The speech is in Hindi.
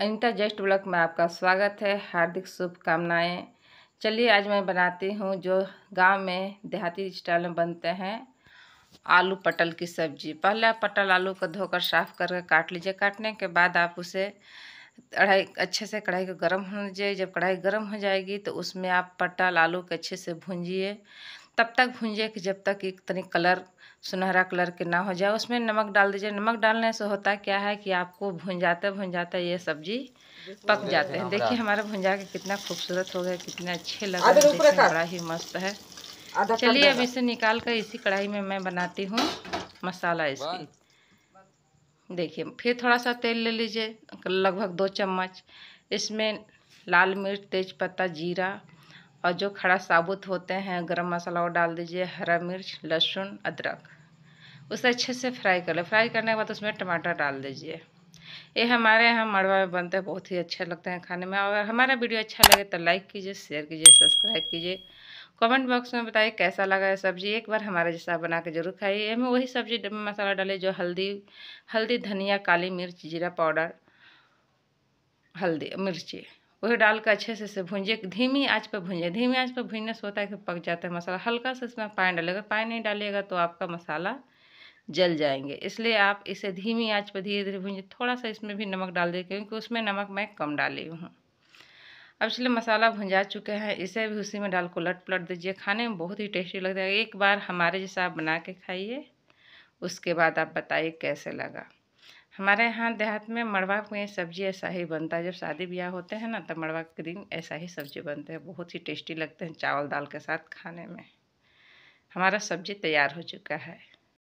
अनिता जस्ट ब्लॉग में आपका स्वागत है हार्दिक शुभकामनाएँ चलिए आज मैं बनाती हूँ जो गांव में देहाती स्टाइल में बनते हैं आलू पटल की सब्जी पहले आप पटल आलू को धोकर साफ़ करके काट लीजिए काटने के बाद आप उसे कढ़ाई अच्छे से कढ़ाई को गर्म होने जाए जब कढ़ाई गर्म हो जाएगी तो उसमें आप पट्टा लालू के अच्छे से भूंजिए तब तक भूंजिए कि जब तक एक तनिक कलर सुनहरा कलर के ना हो जाए उसमें नमक डाल दीजिए नमक डालने से होता क्या है कि आपको भून भुंजाते ये सब्जी पक जाते हैं देखिए हमारा भुंजा के कितना खूबसूरत हो गया कितने अच्छे लग रहे हैं बड़ा ही मस्त है चलिए अब इसे निकाल कर इसी कढ़ाई में मैं बनाती हूँ मसाला इसकी देखिए फिर थोड़ा सा तेल ले लीजिए लगभग दो चम्मच इसमें लाल मिर्च तेज़पत्ता जीरा और जो खड़ा साबुत होते हैं गरम मसाला वो डाल दीजिए हरा मिर्च लहसुन अदरक उसे अच्छे से फ्राई कर लें फ्राई करने के बाद उसमें टमाटर डाल दीजिए ये हमारे यहाँ मड़वा में बनते हैं बहुत ही अच्छा लगता है खाने में और हमारा वीडियो अच्छा लगे तो लाइक कीजिए शेयर कीजिए सब्सक्राइब कीजिए कमेंट बॉक्स में बताइए कैसा लगा है सब्जी एक बार हमारे जैसा बना के जरूर खाइए हमें वही सब्जी मसाला डाले जो हल्दी हल्दी धनिया काली मिर्च जीरा पाउडर हल्दी मिर्ची वही डाल के अच्छे से इसे भूंजिए धीमी आँच पर भूंजिए धीमी आँच पर भूनने से होता है कि पक जाता है मसाला हल्का सा इसमें पानी डालेगा पानी नहीं डालिएगा तो आपका मसाला जल जाएंगे इसलिए आप इसे धीमी आंच पर धीरे धीरे भूंजिए थोड़ा सा इसमें भी नमक डाल दें क्योंकि उसमें नमक मैं कम डाली हूँ अब इसलिए मसाला भुंजा चुके हैं इसे भी उसी में डाल को लट पलट दीजिए खाने में बहुत ही टेस्टी लगता है एक बार हमारे जैसा आप बना के खाइए उसके बाद आप बताइए कैसे लगा हमारे यहाँ देहात में मड़वा में सब्जी ऐसा ही बनता है जब शादी ब्याह होते हैं ना तब मड़वा के दिन ऐसा ही सब्जी बनते हैं बहुत ही टेस्टी लगते हैं चावल दाल के साथ खाने में हमारा सब्जी तैयार हो चुका है